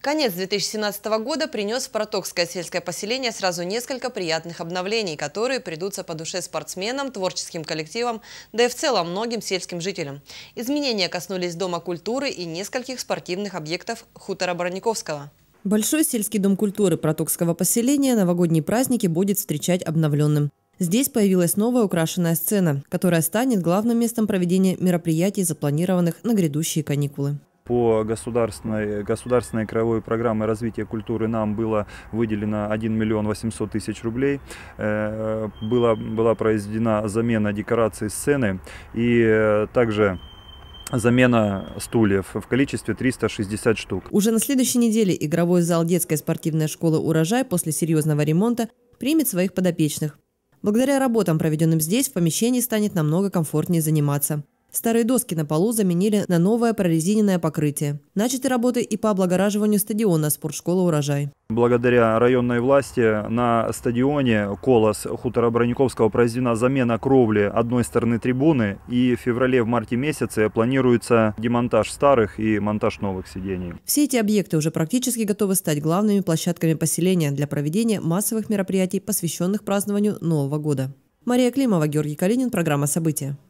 Конец 2017 года принес в Протокское сельское поселение сразу несколько приятных обновлений, которые придутся по душе спортсменам, творческим коллективам, да и в целом многим сельским жителям. Изменения коснулись Дома культуры и нескольких спортивных объектов хутора Брониковского. Большой сельский дом культуры Протокского поселения новогодние праздники будет встречать обновленным. Здесь появилась новая украшенная сцена, которая станет главным местом проведения мероприятий, запланированных на грядущие каникулы по государственной, государственной краевой программе развития культуры нам было выделено 1 миллион 800 тысяч рублей. Э, была, была произведена замена декорации сцены и э, также замена стульев в количестве 360 штук. Уже на следующей неделе игровой зал детской спортивной школы «Урожай» после серьезного ремонта примет своих подопечных. Благодаря работам, проведенным здесь, в помещении станет намного комфортнее заниматься. Старые доски на полу заменили на новое прорезиненное покрытие. Начаты работы и по облагораживанию стадиона спортшкола «Урожай». Благодаря районной власти на стадионе «Колос» хутора Брониковского произведена замена кровли одной стороны трибуны и в феврале-марте в марте месяце планируется демонтаж старых и монтаж новых сидений. Все эти объекты уже практически готовы стать главными площадками поселения для проведения массовых мероприятий, посвященных празднованию Нового года. Мария Климова, Георгий Калинин, программа «События».